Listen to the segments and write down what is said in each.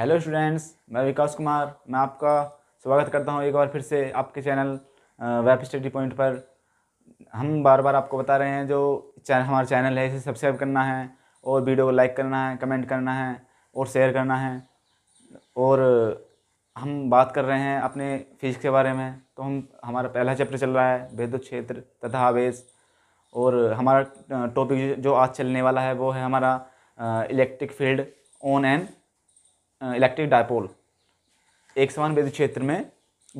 Hello students मैं विकास कुमार मैं आपका स्वागत करता हूं एक बार फिर से आपके चैनल वेब स्टडी पॉइंट पर हम बार बार आपको बता रहे हैं जो चैनल हमारा चैनल है इसे सब्सक्राइब करना है और वीडियो को लाइक करना है कमेंट करना है और शेयर करना है और हम बात कर रहे हैं अपने फिजिक्स के बारे में तो हम हमारा पहला चैप्टर चल रहा है भेद क्षेत्र तथा आवेश और हमारा टॉपिक जो आज चलने वाला है वो है हमारा electric field on and electric dipole एक समान विद्युत क्षेत्र में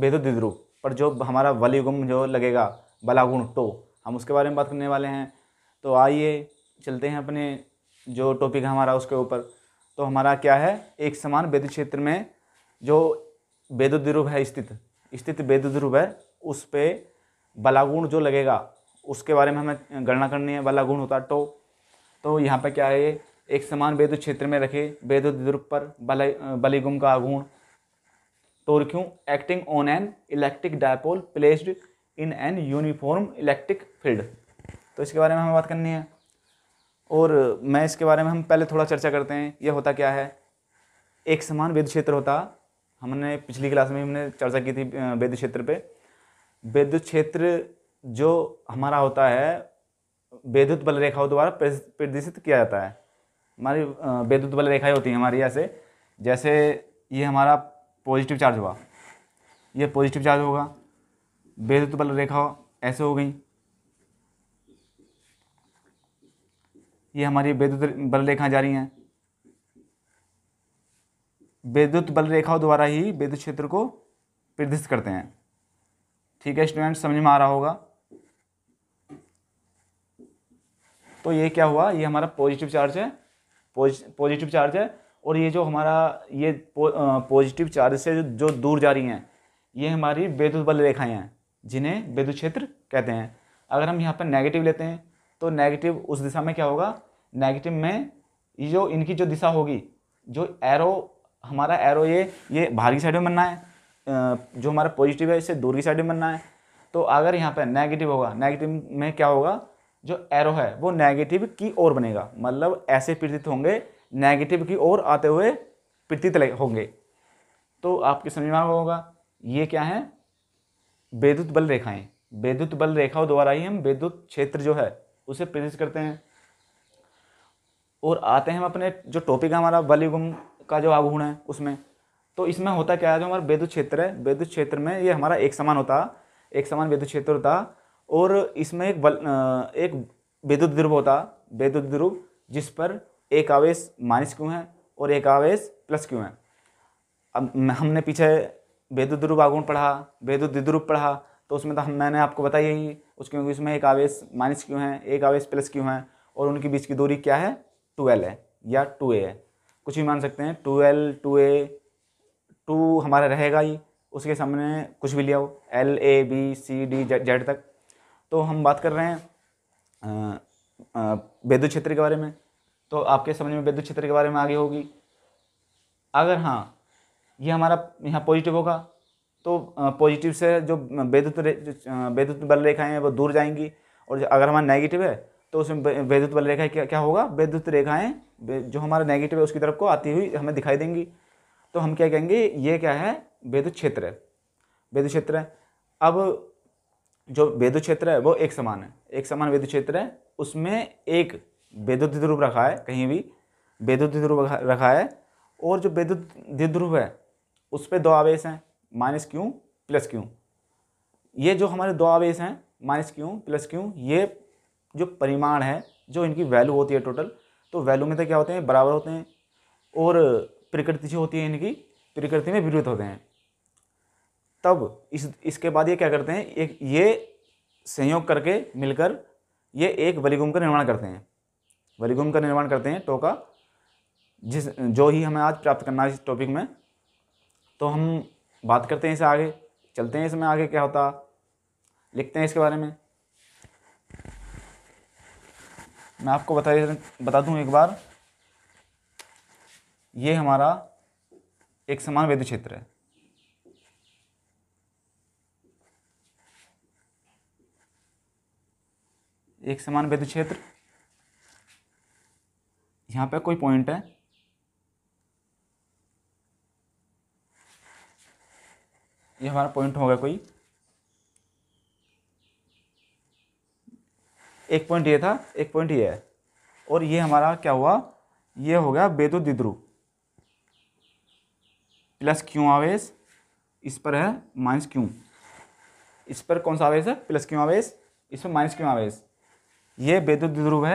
विद्युत द्विध्रुव पर जो हमारा वलियुगम जो लगेगा बलागुण तो हम उसके बारे में बात करने वाले हैं तो आइए चलते हैं अपने जो टॉपिक है हमारा उसके ऊपर तो हमारा क्या है एक समान विद्युत क्षेत्र में जो विद्युत ध्रुव है स्थित स्थित विद्युत ध्रुव है उस पर बलागुण जो लगेगा उसके बारे में हमें गणना करनी है बलागुण होता है टो तो।, तो यहाँ पर क्या है एक समान वेदु क्षेत्र में रखे वेदु द्रुप पर बल बलिगुम का आगुण torque acting on an electric dipole placed in an uniform electric field तो इसके बारे में हमें बात करनी है और मैं इसके बारे में हम पहले थोड़ा चर्चा करते हैं यह होता क्या है एक समान वेद क्षेत्र होता हमने पिछली क्लास में हमने चर्चा की थी वेद क्षेत्र पे वेद क्षेत्र जो हमारा होता है वेद्युत बल रेखाओं द्वारा प्रदर्शित किया जाता है हमारी विद्युत बल रेखाएं होती हैं हमारी ऐसे जैसे ये हमारा पॉजिटिव चार्ज हुआ ये पॉजिटिव चार्ज होगा विद्युत बल रेखा ऐसे हो गई ये हमारी विद्युत बल रेखा जा रही हैं विद्युत बल रेखाओं द्वारा ही विद्युत क्षेत्र को प्रदर्शित करते हैं ठीक है स्टूडेंट समझ में आ रहा होगा तो ये क्या हुआ ये हमारा पॉजिटिव चार्ज है पॉजिटिव चार्ज है और ये जो हमारा ये पॉजिटिव चार्ज से जो दूर जा रही हैं ये हमारी वैद्युत बल रेखाएँ हैं जिन्हें वैद्युत क्षेत्र कहते हैं अगर हम यहाँ पर नेगेटिव लेते हैं तो नेगेटिव उस दिशा में क्या होगा नेगेटिव में ये जो इनकी जो दिशा होगी जो एरो हमारा एरो ये ये बाहर की साइड में बनना है जो हमारा पॉजिटिव है इससे दूर की साइड में बनना है तो अगर यहाँ पर नेगेटिव होगा नेगेटिव में क्या होगा जो एरो है वो नेगेटिव की ओर बनेगा मतलब ऐसे प्रतीत होंगे नेगेटिव की ओर आते हुए प्रतीत होंगे तो आपके समझ में होगा ये क्या है वैद्युत बल रेखाएं वैद्युत बल रेखाओं द्वारा ही हम वैद्युत क्षेत्र जो है उसे प्रेरित करते हैं और आते हैं हम अपने जो टॉपिक है हमारा बलिगुम का जो आगुण है उसमें तो इसमें होता क्या है जो हमारा वैद्युत क्षेत्र है वैद्युत क्षेत्र में ये हमारा एक समान होता एक समान वैद्युत क्षेत्र होता और इसमें एक बल एक विद्युत ध्रुव होता विद्युत ध्रुव जिस पर एक आवेश माइनस क्यों है और एक आवेश प्लस क्यों है अब हमने पीछे विद्युत ध्रुव आगुण पढ़ा विद्युत ध्रुव पढ़ा तो उसमें तो हम मैंने आपको बताया ही उसके क्योंकि उसमें एक आवेश माइनस क्यों है एक आवेश प्लस क्यों है और उनके बीच की दूरी क्या है एल है या टू ए है कुछ भी मान सकते हैं two L two A two हमारा रहेगा ही उसके सामने कुछ भी लिया हो L A B C D Z तक तो हम बात कर रहे हैं विद्युत क्षेत्र के बारे में तो आपके समझ में विद्युत क्षेत्र के बारे में आगे होगी अगर हाँ ये हमारा यहाँ पॉजिटिव होगा तो पॉजिटिव से जो वैद्युत वैद्युत बल रेखाएं हैं वो दूर जाएंगी और अगर हमारा नेगेटिव है तो उसमें वैद्युत बल रेखाएँ क्या क्या होगा वैद्युत रेखाएं जो हमारा नेगेटिव है उसकी तरफ को आती हुई हमें दिखाई देंगी तो हम क्या कहेंगे ये क्या है वैद्युत क्षेत्र है वैद्युत क्षेत्र है अब जो वेदु क्षेत्र है वो एक समान है एक समान वेदु क्षेत्र है उसमें एक वेदुत ध्रुव रखा है कहीं भी वेदुत ध्रुव रखा है और जो वेदुत ध्रुव है उस पर दो आवेश हैं माइनस क्यू प्लस क्यू ये जो हमारे दो आवेश हैं माइनस क्यू प्लस क्यू ये जो परिमाण है जो इनकी वैल्यू होती है टोटल तो वैल्यू में तो क्या होते हैं बराबर होते हैं और प्रकृति जो होती है इनकी प्रकृति में विरुद्ध होते हैं तब इस इसके बाद ये क्या करते हैं एक ये संयोग करके मिलकर ये एक वलीगुम का निर्माण करते हैं वलीगुम का निर्माण करते हैं टोका जिस जो ही हमें आज प्राप्त करना है इस टॉपिक में तो हम बात करते हैं इसे आगे चलते हैं इसमें आगे क्या होता लिखते हैं इसके बारे में मैं आपको बता बता दूं एक बार ये हमारा एक समान वेद क्षेत्र है एक समान विद्युत क्षेत्र यहाँ पे कोई पॉइंट है ये हमारा पॉइंट होगा कोई एक पॉइंट ये था एक पॉइंट ये है और ये हमारा क्या हुआ ये हो गया बेदो दिद्रु प्लस क्यों आवेश इस पर है माइनस क्यों इस पर कौन सा आवेश है प्लस क्यों आवेश इस पर माइनस क्यों आवेश ये वैद्युत ध्रुव है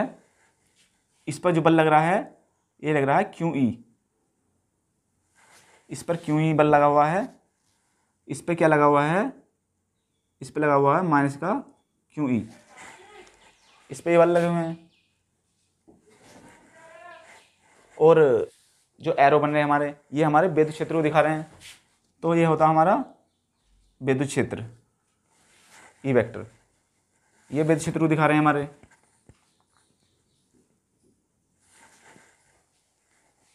इस पर जो बल लग रहा है ये लग रहा है क्यू ई इस पर क्यू ई बल लगा हुआ है इस पर क्या लगा हुआ है इस पर लगा हुआ है माइनस का क्यू ई इस पर ये बल लगे हुए हैं और जो एरो बन रहे हैं हमारे ये हमारे वेद क्षेत्र को दिखा रहे हैं तो ये होता हमारा वेद क्षेत्र ई e वेक्टर ये वेद क्षेत्र को दिखा रहे हैं हमारे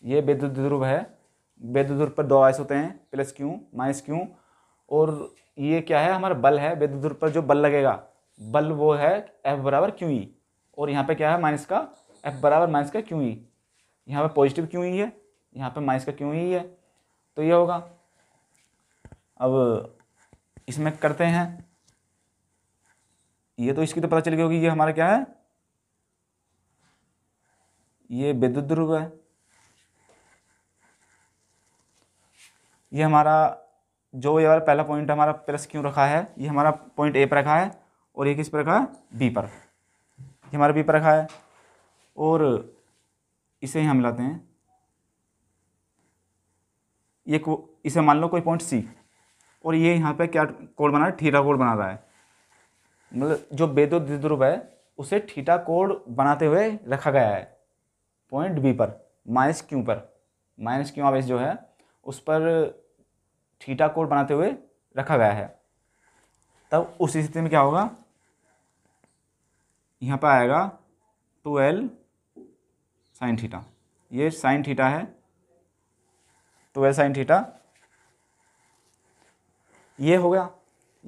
ये विद्युत ध्रुव है विद्युत ध्रुव पर दो आयस होते हैं प्लस क्यू माइनस क्यू और ये क्या है हमारा बल है विद्युत ध्रुव पर जो बल लगेगा बल वो है एफ बराबर क्यू ई e। और यहाँ पे क्या है माइनस का एफ बराबर माइनस का क्यू ई e। यहाँ पे पॉजिटिव क्यू ई है यहाँ पे माइनस का क्यू ई e है तो ये होगा अब इसमें करते हैं ये तो इसकी तो पता चल गई होगी ये हमारा क्या है ये विद्युत ध्रुव है ये हमारा जो ये वाला पहला पॉइंट हमारा प्लस क्यों रखा है ये हमारा पॉइंट ए पर रखा है और ये किस पर रखा है बी पर ये हमारा बी पर रखा है और इसे ही हम लाते हैं ये को इसे मान लो कोई पॉइंट सी और ये यहाँ पे क्या कोड बना रहा है ठीठा कोड बना रहा है मतलब जो बेदो द्विध्रुव है उसे ठीठा कोड बनाते हुए रखा गया है पॉइंट बी पर माइनस क्यू पर माइनस क्यू आवेश जो है उस पर थीटा कोड बनाते हुए रखा गया है तब उस स्थिति में क्या होगा यहाँ पर आएगा टू एल साइन थीटा ये साइन थीटा है टू एल साइन थीटा ये हो गया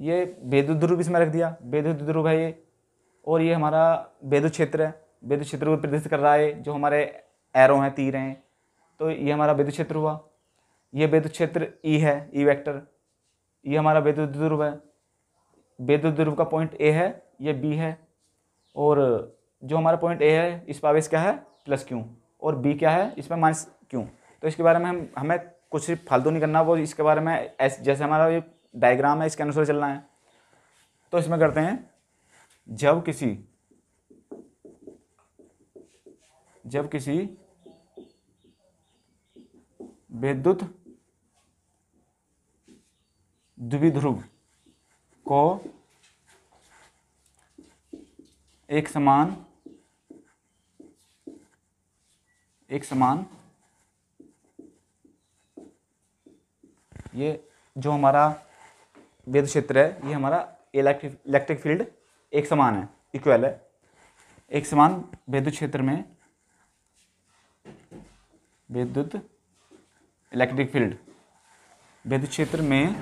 ये बेदुद ध्रुव इसमें रख दिया बेदुद ध्रुव है ये और ये हमारा बेदु क्षेत्र है वेद क्षेत्र को प्रदर्शित कर रहा है जो हमारे एरो हैं तीर हैं तो ये हमारा वेद क्षेत्र हुआ ये विद्युत क्षेत्र ई e है ई e वेक्टर ये हमारा विद्युत ध्रुव है विद्युत ध्रुव का पॉइंट ए है ये बी है और जो हमारा पॉइंट ए है इस पर आवेश क्या है प्लस क्यों और बी क्या है इस पर माइनस क्यों तो इसके बारे में हम हमें कुछ फालतू नहीं करना वो इसके बारे में ऐसे जैसे हमारा ये डायग्राम है इसके अनुसार चलना है तो इसमें करते हैं जब किसी जब किसी विद्युत द्विध्रुव को एक समान एक समान ये जो हमारा वेद क्षेत्र है ये हमारा इलेक्ट्रिक इलेक्ट्रिक फील्ड एक समान है इक्वल है एक समान वेद क्षेत्र में विद्युत इलेक्ट्रिक फील्ड विद्युत क्षेत्र में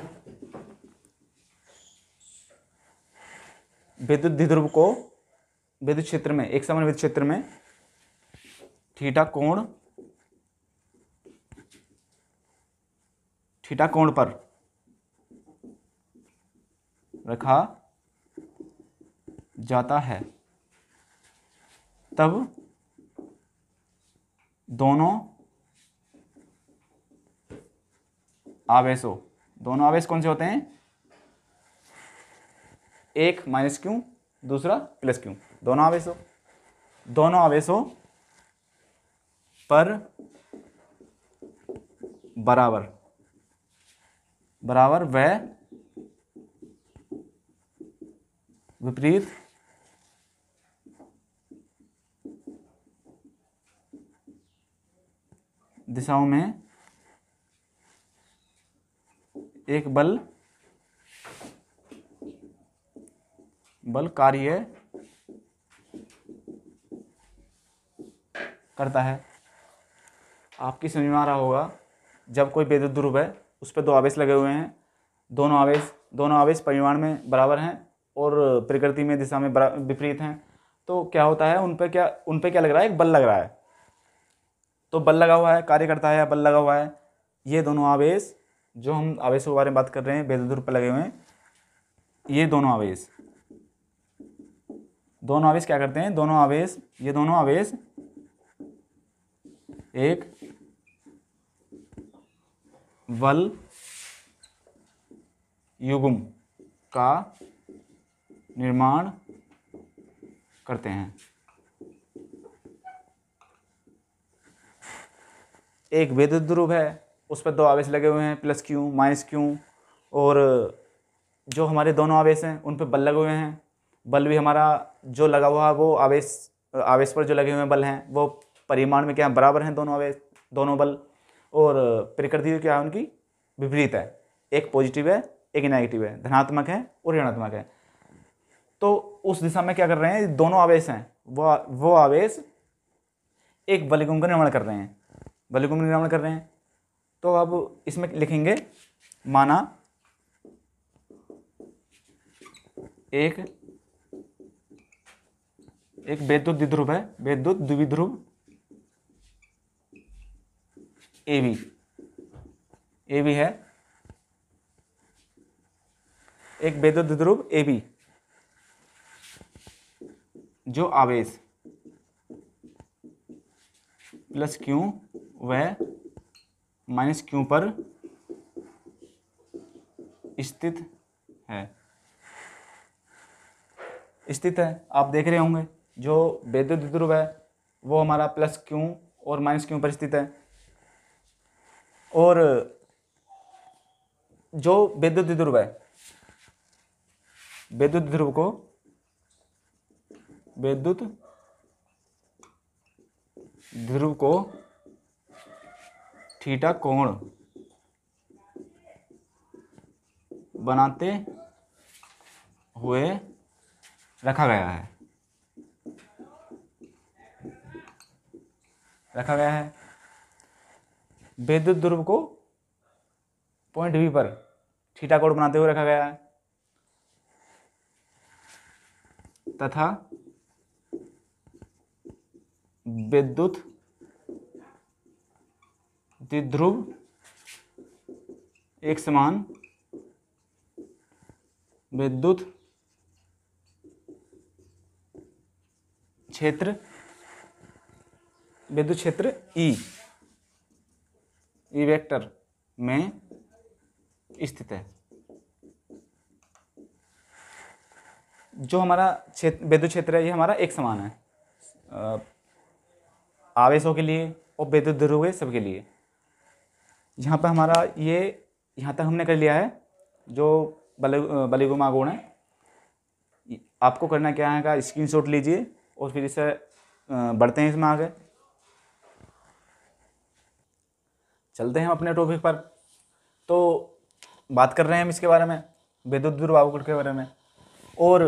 विद्युत ध्रुव को विद्युत क्षेत्र में एक समान विद्युत क्षेत्र में थीटा कोण थीटा कोण पर रखा जाता है तब दोनों आवेशों दोनों आवेश कौन से होते हैं एक माइनस क्यू दूसरा प्लस क्यू दोनों आवेशों दोनों आवेशों पर बराबर बराबर वह विपरीत दिशाओं में एक बल बल कार्य करता है आपकी समझ में आ रहा होगा जब कोई विद्युत ध्रुव है उस पर दो आवेश लगे हुए हैं दोनों आवेश दोनों आवेश परिमाण में बराबर हैं और प्रकृति में दिशा में विपरीत हैं तो क्या होता है उन पर क्या उन पर क्या लग रहा है एक बल लग रहा है तो बल लगा हुआ है कार्य करता है या बल लगा हुआ है ये दोनों आवेश जो हम आवेशों के बारे में बात कर रहे हैं बेदुर पर लगे हुए हैं ये दोनों आवेश दोनों आवेश क्या करते हैं दोनों आवेश ये दोनों आवेश एक वल युगम का निर्माण करते हैं एक विद्युत ध्रुव है उस पर दो आवेश लगे हुए हैं प्लस क्यू माइनस क्यू और जो हमारे दोनों आवेश हैं उन पर बल लगे हुए हैं बल भी हमारा जो लगा हुआ है वो आवेश आवेश पर जो लगे हुए बल हैं वो परिमाण में क्या है बराबर हैं दोनों आवेश दोनों बल और प्रकृति क्या है उनकी विपरीत है एक पॉजिटिव है एक नेगेटिव है धनात्मक है और ऋणात्मक है तो उस दिशा में क्या कर रहे हैं दोनों आवेश हैं वो वो आवेश एक बलिगुम का निर्माण कर रहे हैं बलिगुम का निर्माण कर रहे हैं तो अब इसमें लिखेंगे माना एक एक वैद्युत द्विध्रुव है वैद्युत द्विध्रुव ए बी ए बी है एक वैद्युत द्विध्रुव ए बी जो आवेश प्लस क्यू वह माइनस क्यू पर स्थित है स्थित है आप देख रहे होंगे जो वैद्युत ध्रुव है वो हमारा प्लस क्यू और माइनस क्यू पर स्थित है और जो वैद्युत ध्रुव है वैद्युत ध्रुव को वैद्युत ध्रुव को थीटा कोण बनाते हुए रखा गया है रखा गया है विद्युत ध्रुव को पॉइंट बी पर ठीटा कोड बनाते हुए रखा गया है तथा विद्युत द्विध्रुव एक समान विद्युत क्षेत्र विद्युत क्षेत्र E e। E e vector में स्थित है जो हमारा क्षेत्र विद्युत क्षेत्र है ये हमारा एक समान है आवेशों के लिए और विद्युत ध्रुव सबके लिए यहाँ पर हमारा ये यहाँ तक हमने कर लिया है जो बल बलिगुमा गुण है आपको करना क्या है का स्क्रीन लीजिए और फिर इसे बढ़ते हैं इसमें आगे चलते हैं अपने टॉपिक पर तो बात कर रहे हैं हम इसके बारे में विद्युत विभाग के बारे में और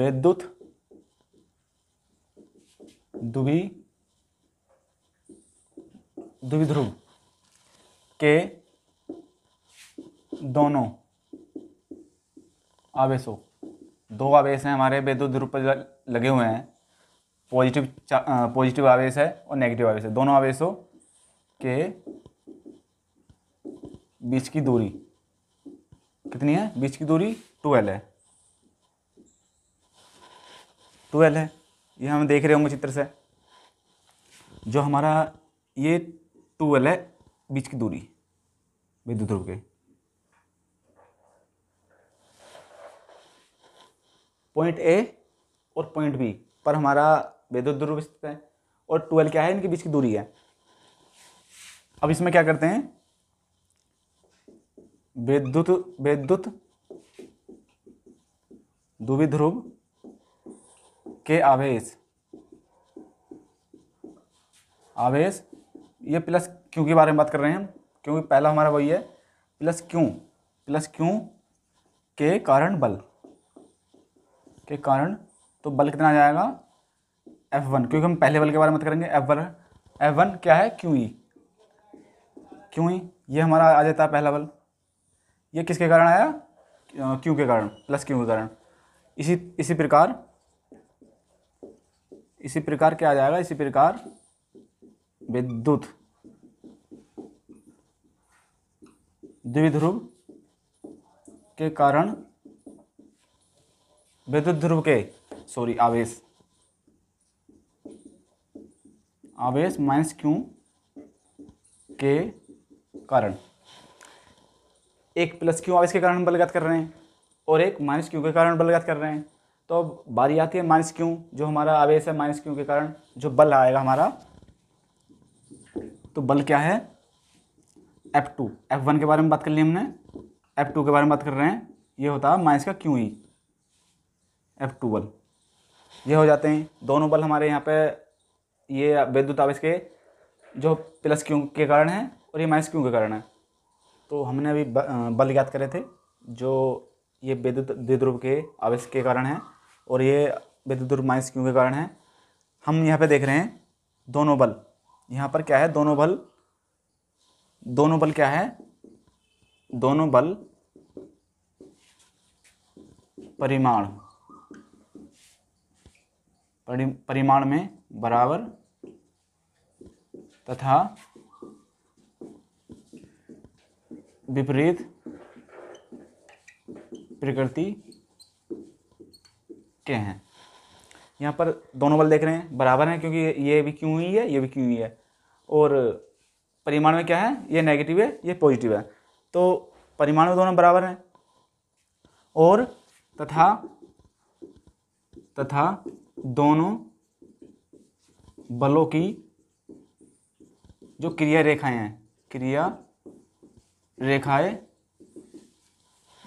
विद्युत दुवी द्विध्रुव के दोनों आवेशों दो आवेश हैं हमारे विद्युत ध्रुव पर लगे हुए हैं पॉजिटिव पॉजिटिव आवेश है और नेगेटिव आवेश है दोनों आवेशों के बीच की दूरी कितनी है बीच की दूरी ट्वेल्व है ट्वेल्व है ये हम देख रहे होंगे चित्र से जो हमारा ये ट्वेल्व है बीच की दूरी विद्युत ध्रुव के पॉइंट ए और पॉइंट बी पर हमारा विद्युत ध्रुव स्थित है और ट्वेल्व क्या है इनके बीच की दूरी है अब इसमें क्या करते हैं विद्युत विद्युत ध्रुव के आवेश आवेश ये प्लस क्यों के बारे में बात कर रहे हैं हम क्योंकि पहला हमारा वही है प्लस क्यों प्लस क्यों के कारण बल के कारण तो बल कितना आ जाएगा एफ वन क्योंकि हम पहले वाले के बारे में बात करेंगे एफ वन एफ वन क्या है क्यों ई क्यों ई ये हमारा आ जाता है पहला बल ये किसके कारण आया क्यू के कारण प्लस क्यू के कारण इसी इसी प्रकार इसी प्रकार क्या आ जाएगा इसी प्रकार विद्युत द्विध्रुव के कारण विद्युत ध्रुव के सॉरी आवेश आवेश माइनस क्यू के कारण एक प्लस क्यू आवेश के कारण बलगत कर रहे हैं और एक माइनस क्यू के कारण बलगत कर रहे हैं तो अब बारी आती है माइनस क्यू जो हमारा आवेश है माइनस क्यू के कारण जो बल आएगा हमारा तो बल क्या है एफ टू एफ वन के बारे में बात कर ली हमने एफ टू के बारे में बात कर रहे हैं ये होता है माइनस का क्यू ही एफ टू बल ये हो जाते हैं दोनों बल हमारे यहाँ पे ये विद्युत आवेश के जो प्लस क्यों के कारण है और ये माइनस क्यों के कारण है तो हमने अभी बल ज्ञात करे थे जो ये विद्युत द्विध्रुव के आवेश के कारण है और ये विद्युत ध्रुव माइनस क्यों के कारण है हम यहाँ पे देख रहे हैं दोनों बल यहाँ पर क्या है दोनों बल दोनों बल क्या है दोनों बल परिमाण परिमाण में बराबर तथा विपरीत प्रकृति के हैं यहाँ पर दोनों बल देख रहे हैं बराबर हैं क्योंकि ये भी क्यों ही है ये भी क्यों ही है और परिमाण में क्या है ये नेगेटिव है ये पॉजिटिव है तो परिमाण में दोनों बराबर हैं और तथा तथा दोनों बलों की जो क्रिया रेखाएं हैं क्रिया रेखाएं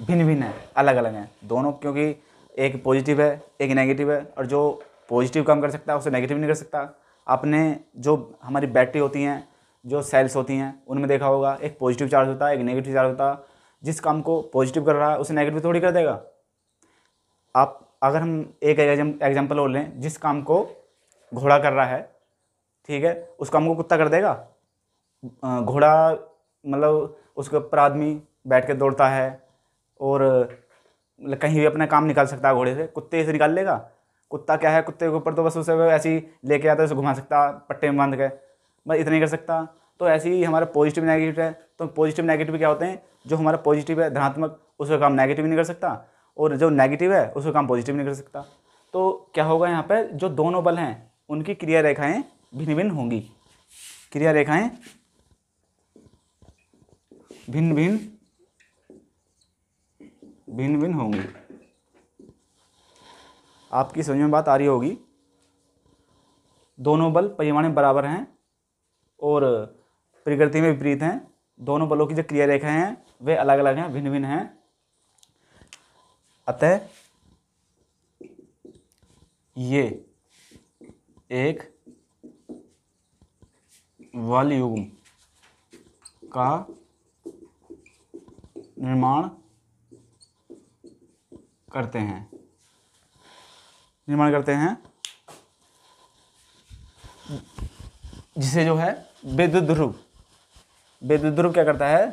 भिन्न भिन्न है अलग अलग हैं दोनों क्योंकि एक पॉजिटिव है एक नेगेटिव है और जो पॉजिटिव काम कर सकता है उसे नेगेटिव नहीं कर सकता आपने जो हमारी बैटरी होती हैं जो सेल्स होती हैं उनमें देखा होगा एक पॉजिटिव चार्ज होता है एक नेगेटिव चार्ज होता है जिस काम को पॉजिटिव कर रहा है उसे नेगेटिव थोड़ी कर देगा आप अगर हम एक एग्जाम्पल और लें जिस काम को घोड़ा कर रहा है ठीक है उस काम को कुत्ता कर देगा घोड़ा मतलब उसके ऊपर आदमी बैठ के दौड़ता है और मतलब कहीं भी अपना काम निकाल सकता है घोड़े से कुत्ते से निकाल लेगा कुत्ता क्या है कुत्ते के ऊपर तो बस उसे ऐसे ही लेके आता है उसे घुमा सकता पट्टे में बांध के बस इतना ही कर सकता तो ऐसे ही हमारा पॉजिटिव नेगेटिव है तो पॉजिटिव नेगेटिव क्या होते हैं जो हमारा पॉजिटिव है धनात्मक उसका काम नेगेटिव नहीं कर सकता और जो नेगेटिव है उसका काम पॉजिटिव नहीं कर सकता तो क्या होगा यहाँ पर जो दोनों बल हैं उनकी क्रिया रेखाएं भिन्न भिन्न होंगी क्रिया रेखाएं भिन्न भिन्न भिन्न भिन्न होंगी आपकी समझ में बात आ रही होगी दोनों बल परिमाण में बराबर हैं और प्रकृति में विपरीत हैं दोनों बलों की जो क्रिया रेखाएं हैं वे अलग अलग हैं भिन्न भिन्न हैं अतः ये एक वॉल्यूम का निर्माण करते हैं निर्माण करते हैं जिसे जो है विद्युत ध्रुव विद्युत ध्रुव क्या करता है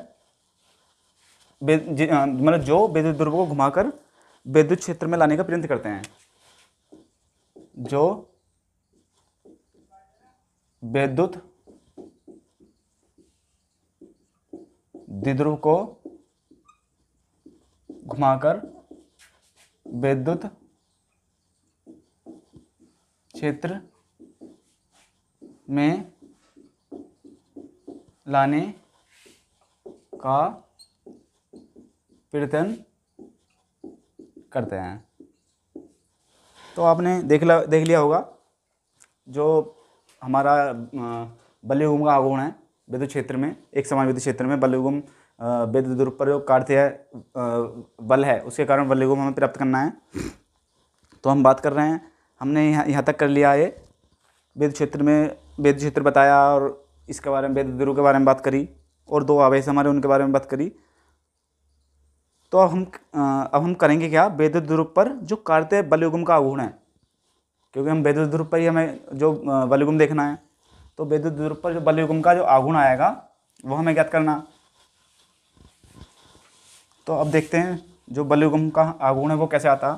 मतलब जो विद्युत ध्रुव को घुमाकर विद्युत क्षेत्र में लाने का प्रयत्न करते हैं जो विद्युत द्विध्रुव को घुमाकर विद्युत क्षेत्र में लाने का प्रयत्न करते हैं तो आपने देख ला देख लिया होगा जो हमारा बल्लेहुम का आगुण है विद्युत क्षेत्र में एक समान विद्युत क्षेत्र में बल्लेहुम विद्युत दुरुपयोग कार्य बल है उसके कारण बल्लेहुम हमें प्राप्त करना है तो हम बात कर रहे हैं हमने यहाँ यहाँ तक कर लिया है वेद क्षेत्र में वेद क्षेत्र बताया और इसके बारे में वेद द्रु के बारे में बात करी और दो आवेश हमारे उनके बारे में बात करी तो अब हम अब हम करेंगे क्या वेद द्रुप पर जो कार्य बलयुगम का आगुण है क्योंकि हम वैद्युत ध्रुव पर ही हमें जो बलिगुम देखना है तो वैद्युत ध्रुव पर जो बलिगुम का जो आगुण आएगा वो हमें ज्ञात करना तो अब देखते हैं जो बलिगुम का आगुण है वो कैसे आता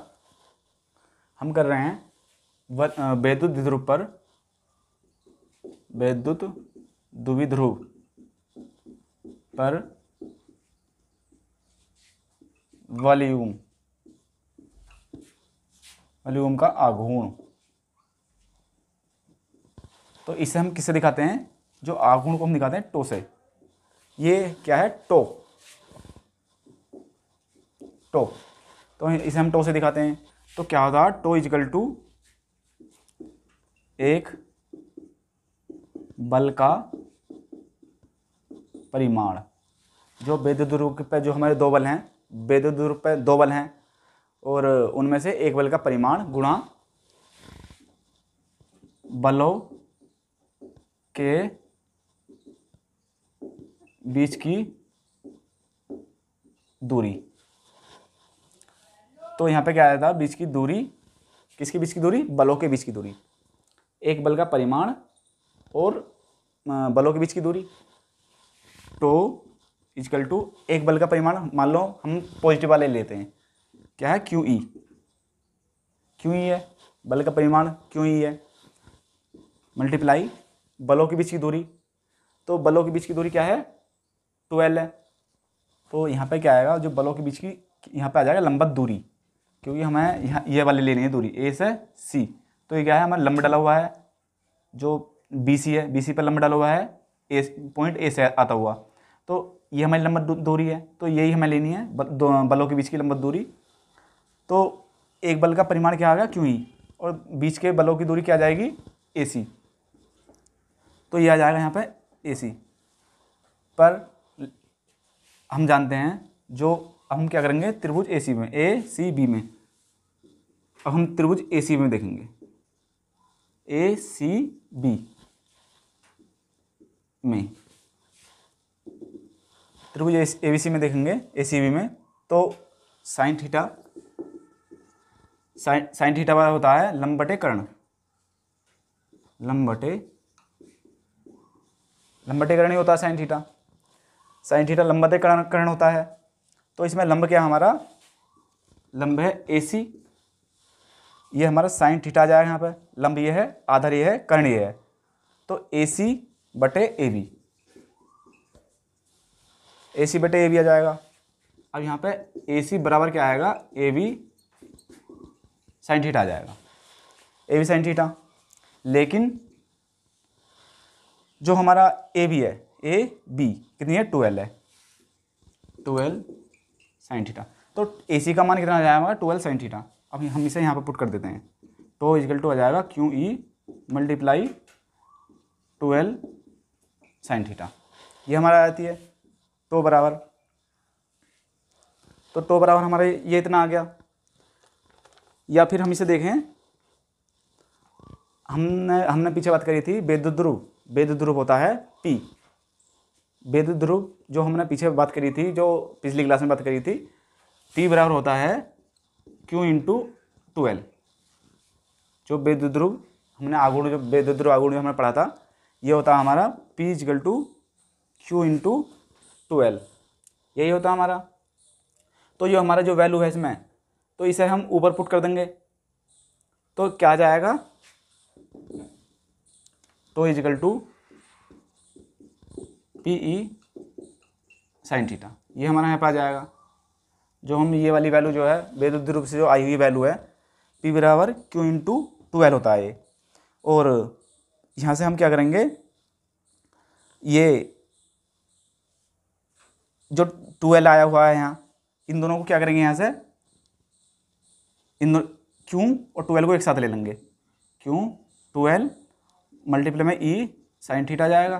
हम कर रहे हैं वैद्युत ध्रुव पर वैद्युत दुविध्रुव पर वॉल्यूम वॉल्यूम का आघूर्ण तो इसे हम किससे दिखाते हैं जो आगुण को हम दिखाते हैं टो से ये क्या है टो टो तो इसे हम टो से दिखाते हैं तो क्या होता है टो इजकल टू एक बल का परिमाण जो वेद रूप पे जो हमारे दो बल हैं बेदुद रूप पे दो बल हैं और उनमें से एक बल का परिमाण गुणा बलों के बीच की दूरी तो यहाँ पे क्या आया था बीच की दूरी किसके बीच की दूरी बलों के बीच की दूरी एक बल का परिमाण और बलों के बीच की दूरी तो इजकल टू एक बल का परिमाण मान लो हम पॉजिटिव वाले लेते हैं क्या है क्यू ई क्यू ई है बल का परिमाण क्यू ई है मल्टीप्लाई बलों के बीच की दूरी तो बलों के बीच की दूरी क्या है ट्वेल्व है तो यहाँ पर क्या आएगा जो बलों के बीच की यहाँ पर आ जाएगा लंबत दूरी क्योंकि हमें यहाँ ये वाले लेनी है दूरी ए से सी तो ये क्या है हमारा लंब डला हुआ है जो बी सी है बी सी पर लंब डला हुआ है ए पॉइंट ए से आता हुआ तो ये हमारी लंबत दूरी है तो यही हमें लेनी है बलों के बीच की लंबत दूरी तो एक बल का परिमाण क्या आ गया क्यों ही e। और बीच के बलों की दूरी क्या आ जाएगी ए सी तो यह आ जाएगा यहाँ पर ए सी पर हम जानते हैं जो अब हम क्या करेंगे त्रिभुज ए सी में ए सी बी में अब हम त्रिभुज ए सी में देखेंगे ए सी बी में त्रिभुज ए बी सी में देखेंगे ए सी बी में तो sine theta sine sine theta वाला होता है लंबटे कर्ण लंबटे लंबटेकरण ही होता है साइन थीटा साइन थीटा लंबटेकरण होता है तो इसमें लंब क्या हमारा लंब है ए सी ये हमारा साइन थीटा आ जाएगा यहाँ पर लंब ये है आधार ये है कर्ण ये है तो ए सी बटे ए बी ए सी बटे ए बी आ जाएगा अब यहाँ पे ए सी बराबर क्या आएगा ए बी साइन थीटा आ जाएगा ए बी साइन थीटा लेकिन जो हमारा ए बी है ए बी कितनी है ट्वेल्व है ट्वेल्व साइन थीटा तो ए सी का मान कितना आ जाएगा ट्वेल्व साइन थीटा अब हम इसे यहाँ पर पुट कर देते हैं तो इजल टू आ जाएगा Q E multiply twelve sine theta ये हमारा आती है तो बराबर तो तो बराबर हमारे ये इतना आ गया या फिर हम इसे देखें हमने हमने पीछे बात करी थी बेदुद्रु वेद ध्रुव होता है पी वेद ध्रुव जो हमने पीछे बात करी थी जो पिछली क्लास में बात करी थी टी बराबर होता है क्यू इंटू ट्वेल्व जो वेद ध्रुव हमने आगुण जो वेद ध्रुव आगुण जो हमने पढ़ा था ये होता है हमारा P equal to Q into twelve यही होता हमारा तो ये हमारा जो वैल्यू है इसमें तो इसे हम ऊपर पुट कर देंगे तो क्या जाएगा तो equal to P E sine theta ये हमारा यहाँ पर आ जाएगा जो हम ये वाली वैल्यू जो है वेदुद्ध रूप से जो आई हुई वैल्यू है पी बराबर क्यू इन टू ट्वेल्व होता है ये और यहाँ से हम क्या करेंगे ये जो ट्वेल्व आया हुआ है यहाँ इन दोनों को क्या करेंगे यहाँ से इन दोनों क्यों और ट्वेल्व को एक साथ ले लेंगे क्यों ट्वेल्व मल्टीप्लाई में ई साइन थीटा जाएगा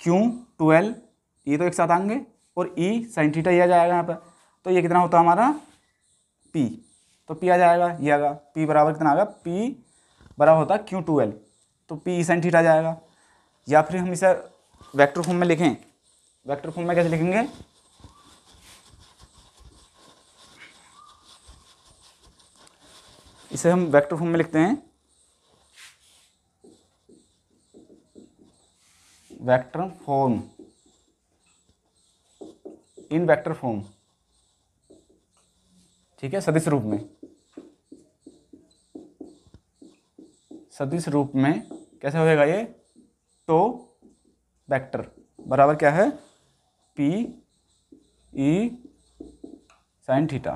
क्यों ट्वेल्व ये तो एक साथ आएंगे और ई साइन थीटा यह जाएगा यहाँ पर तो ये कितना होता हमारा पी तो पी आ जाएगा ये आएगा पी बराबर कितना आएगा पी बराबर होता है क्यू एल तो पी ई साइन थीटा जाएगा या फिर हम इसे वेक्टर फॉर्म में लिखें वेक्टर फॉर्म में कैसे लिखेंगे इसे हम वेक्टर फॉर्म में लिखते हैं vector form in vector form ठीक है सदिश रूप में सदिश रूप में कैसे होएगा ये तो वेक्टर बराबर क्या है पी ई साइन थीटा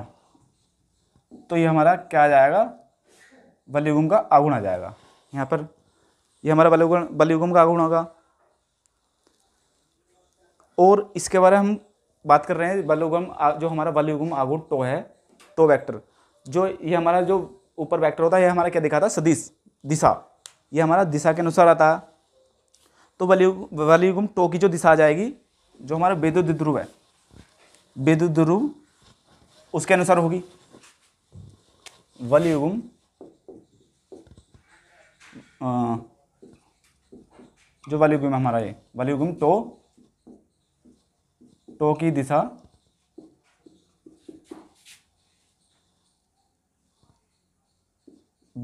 तो ये हमारा क्या आ जाएगा बलियुगम का आगुण आ जाएगा यहाँ पर ये हमारा बलियुगम बलियुगम का आगुण होगा और इसके बारे में हम बात कर रहे हैं वाल्यूगम जो हमारा वाल्यूगम आगुट टो तो है टो तो वैक्टर जो ये हमारा जो ऊपर वैक्टर होता है ये हमारा क्या दिखाता है सदिश दिशा ये हमारा दिशा के अनुसार आता है तो वाल्यू वाल्यूगम टो तो की जो दिशा आ जाएगी जो हमारा विद्युत ध्रुव है विद्युत ध्रुव उसके अनुसार होगी वल्यूम जो वल्यूगम हमारा ये वल्यूगम टो टो की दिशा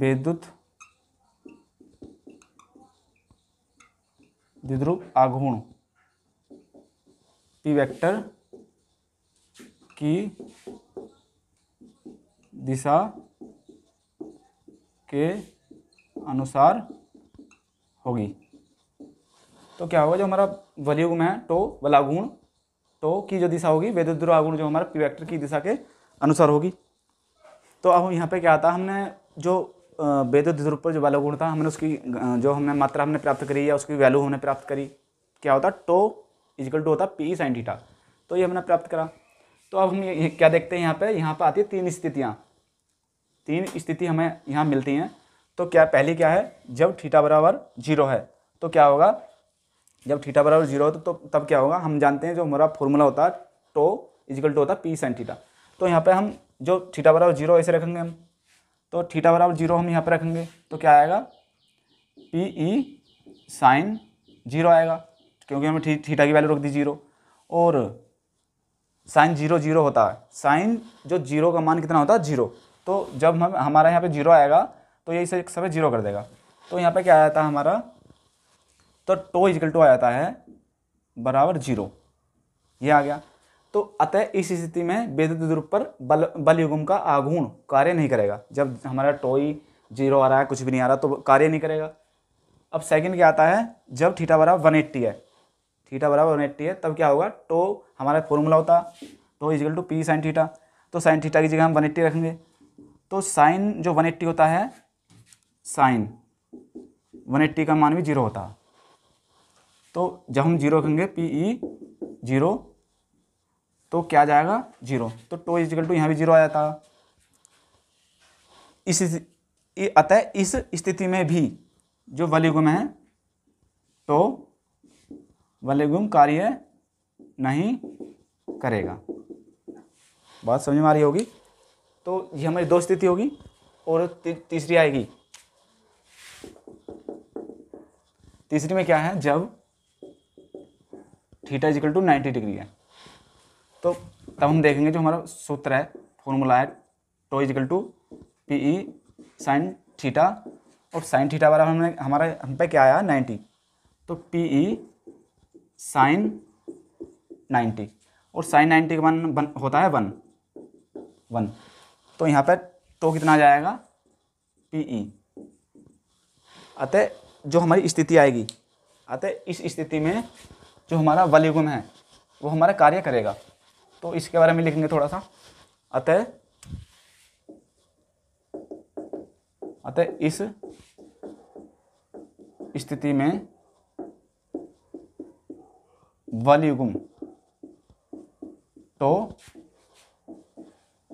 विद्युत द्विध्रुव आघूर्ण पी वेक्टर की दिशा के अनुसार होगी तो क्या होगा जो हमारा वलियुग्म है टो वलागुण तो की जो दिशा होगी आगुण जो हमारे पी वैक्टर की दिशा के अनुसार होगी तो अब यहाँ पे क्या है हमने जो ध्रुव पर जो वाला गुण था हमने उसकी जो हमने मात्रा हमने प्राप्त करी या उसकी वैल्यू हमने प्राप्त करी क्या होता टो इजिकल टू होता पी साइन डीटा तो ये हमने प्राप्त करा तो अब हम क्या देखते हैं यहाँ पर यहाँ पर आती है तीन स्थितियाँ तीन स्थिति हमें यहाँ मिलती हैं तो क्या पहली क्या है जब ठीठा बराबर जीरो है तो क्या होगा जब थीटा बराबर जीरो होता तो तब क्या होगा हम जानते हैं जो हमारा फॉर्मूला होता है टो इजिकल टू होता है पी साइन थीटा तो यहाँ पे हम जो थीटा बराबर जीरो ऐसे रखेंगे हम तो थीटा बराबर जीरो हम यहाँ पे रखेंगे तो क्या आएगा पी ई साइन जीरो आएगा क्योंकि हमें थी, थीटा की वैल्यू रख दी जीरो और साइन जीरो जीरो होता है साइन जो जीरो का मान कितना होता है जीरो तो जब हम हमारा यहाँ पर जीरो आएगा तो यही सब समय जीरो कर देगा तो यहाँ पर क्या आया था हमारा तो टो इजकल टू आ जाता है बराबर जीरो ये आ गया तो अतः इस स्थिति में वेदित ध्रुव पर बल बल युगम का आघूर्ण कार्य नहीं करेगा जब हमारा टोई जीरो आ रहा है कुछ भी नहीं आ रहा तो कार्य नहीं करेगा अब सेकंड क्या आता है जब थीटा बराबर वन एट्टी है थीटा बराबर वन एट्टी है तब क्या होगा टो हमारा फॉर्मूला होता tau equal to p sine theta तो साइन थीटा की जगह हम वन एट्टी रखेंगे तो साइन जो वन एट्टी होता है साइन वन एट्टी का मान भी जीरो होता है तो जब हम जीरो रखेंगे पी ई e जीरो तो क्या जाएगा जीरो तो टो इजिकल टू यहाँ भी जीरो आ जाता इस अतः इस स्थिति में भी जो वलिगुम है तो वलिगुम कार्य नहीं करेगा बात समझ में आ रही होगी तो ये हमारी दो स्थिति होगी और ती, तीसरी आएगी तीसरी में क्या है जब theta equal to ninety degree है तो तब हम देखेंगे जो हमारा सूत्र है फॉर्मूला है tau equal to P E sine theta और साइन थीटा वाला हमने हमारा हम पे क्या आया नाइन्टी तो पी ई साइन नाइन्टी और साइन नाइन्टी का वन, वन होता है वन वन तो यहाँ पर टो कितना जाएगा पी ई e। अतः जो हमारी स्थिति आएगी अतः इस स्थिति में जो हमारा वलिगुण है वो हमारा कार्य करेगा तो इसके बारे में लिखेंगे थोड़ा सा अतः अतः इस स्थिति में वलिगुम तो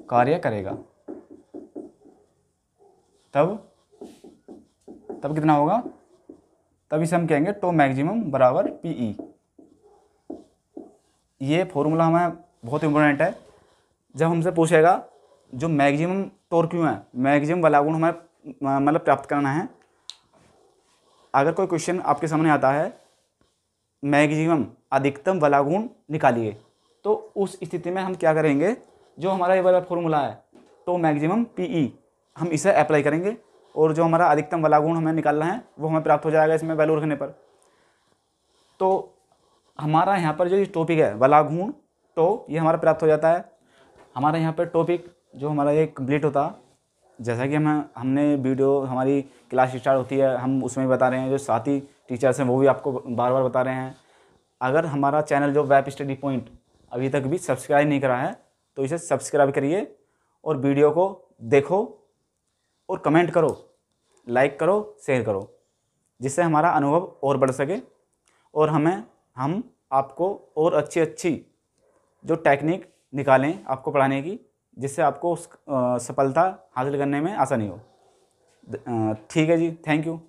कार्य करेगा तब तब कितना होगा तब इसे हम कहेंगे टो तो मैक्सिमम बराबर पीई ये फॉर्मूला हमें बहुत इंपॉर्टेंट है जब हमसे पूछेगा जो मैक्सिमम टोर्क्यू है मैक्सिमम वाला गुण हमें मतलब प्राप्त करना है अगर कोई क्वेश्चन आपके सामने आता है मैक्सिमम अधिकतम वाला गुण निकालिए तो उस स्थिति में हम क्या करेंगे जो हमारा ये वाला फॉर्मूला है तो मैक्सिमम पीई e, हम इसे अप्लाई करेंगे और जो हमारा अधिकतम वाला गुण हमें निकालना है वो हमें प्राप्त हो जाएगा इसमें वैल्यू रखने पर तो हमारा यहाँ पर जो टॉपिक है वलाघूण टो तो ये हमारा प्राप्त हो जाता है हमारे यहाँ पर टॉपिक जो हमारा ये कम्प्लीट होता जैसा कि हम हमने वीडियो हमारी क्लास स्टार्ट होती है हम उसमें भी बता रहे हैं जो साथी टीचर्स हैं वो भी आपको बार बार बता रहे हैं अगर हमारा चैनल जो वेब स्टडी पॉइंट अभी तक भी सब्सक्राइब नहीं करा है तो इसे सब्सक्राइब करिए और वीडियो को देखो और कमेंट करो लाइक करो शेयर करो जिससे हमारा अनुभव और बढ़ सके और हमें हम आपको और अच्छी अच्छी जो टेक्निक निकालें आपको पढ़ाने की जिससे आपको उस सफलता हासिल करने में आसानी हो ठीक है जी थैंक यू